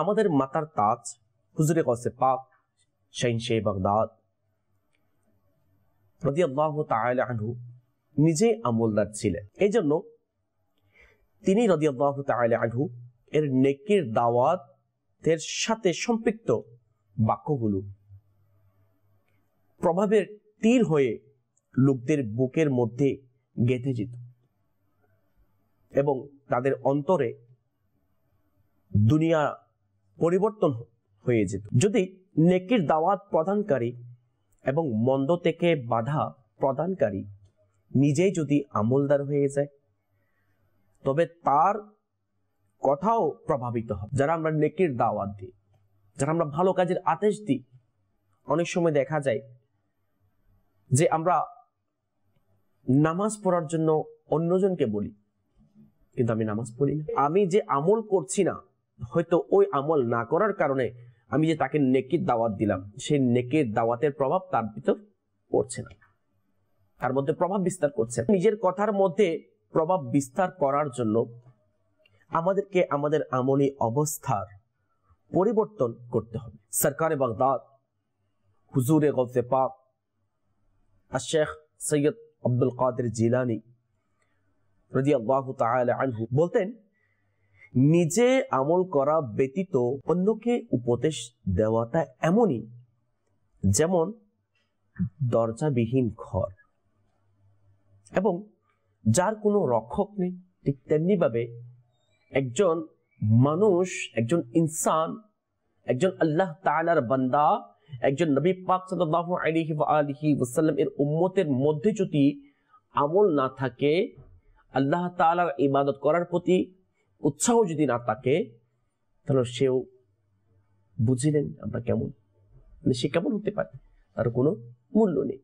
আমাদের মাতার তাজ হুজুরে কসে পাক শাইন শে বাগদাদ রদি আল্লাহ তাহলে নিজে আমলদার ছিলেন এই জন্য তিনি রদি আল্লাহ তাহলে আনহু এর নেকির দাওয়াতের সাথে সম্পৃক্ত বাক্যগুলো প্রভাবের তীর হয়ে লোকদের বুকের মধ্যে গেঁথে যেত এবং তাদের অন্তরে দুনিয়া পরিবর্তন হয়ে যেত যদি নেকির দাওয়াত প্রদানকারী এবং মন্দ থেকে বাধা প্রদানকারী নিজেই যদি আমলদার হয়ে যায় তবে তার কথাও প্রভাবিত হবে যারা আমরা নেকির দাওয়াত দিই যারা আমরা ভালো কাজের আদেশ দিই অনেক সময় দেখা যায় যে আমরা নামাজ পড়ার জন্য অন্যজনকে বলি কিন্তু আমি নামাজ পড়ি না আমি যে আমল করছি না হয়তো ওই আমল না করার কারণে আমি যে তাকে নেকির দাওয়াত দিলাম সেই নেকির দাওয়াতের প্রভাব তার ভিতর পড়ছে না তার মধ্যে প্রভাব বিস্তার করছে নিজের কথার মধ্যে প্রভাব বিস্তার করার জন্য আমাদেরকে আমাদের আমলি অবস্থার পরিবর্তন করতে হবে সরকারে বাগদাদ হুজুরে গলতে পাক আর শেখ সৈয়দ আব্দুল কাদের জিলানি রাজি আল্লাহ আনহু বলতেন নিজে আমল করা ব্যতীত অন্যকে উপদেশ দেওয়াটা এমনই যেমন দরজাবিহীন ঘর এবং যার কোনো রক্ষক নেই ঠিক তেমনিভাবে একজন মানুষ একজন ইনসান একজন আল্লাহ তালার বান্দা একজন নবী পাক সাল্লাহ আলিহি আলহি ওসাল্লাম এর উম্মতের মধ্যে যদি আমল না থাকে আল্লাহ তালার ইবাদত করার প্রতি উৎসাহ যদি না থাকে তাহলে সেও বুঝিলেন আমরা কেমন মানে সে কেমন হতে পারে তার কোনো মূল্য নেই